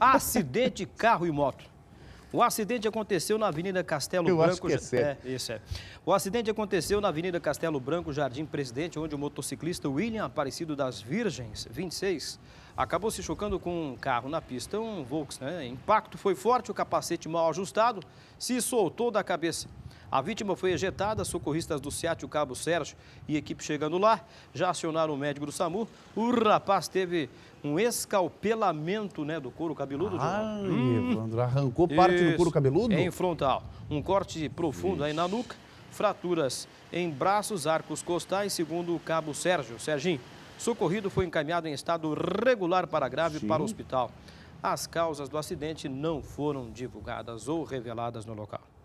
Acidente carro e moto. O acidente aconteceu na Avenida Castelo Eu Branco. Acho que é, é, isso é. O acidente aconteceu na Avenida Castelo Branco, Jardim Presidente, onde o motociclista William Aparecido das Virgens, 26, acabou se chocando com um carro na pista, um Volks, né? Impacto foi forte, o capacete mal ajustado se soltou da cabeça. A vítima foi ejetada, socorristas do SEAT, o Cabo Sérgio e equipe chegando lá, já acionaram o médico do SAMU. O rapaz teve um escalpelamento né, do couro cabeludo. Ah, Evandro, arrancou parte do couro cabeludo? Em frontal. Um corte profundo isso. aí na nuca, fraturas em braços, arcos costais, segundo o Cabo Sérgio. Serginho, socorrido foi encaminhado em estado regular para grave Sim. para o hospital. As causas do acidente não foram divulgadas ou reveladas no local.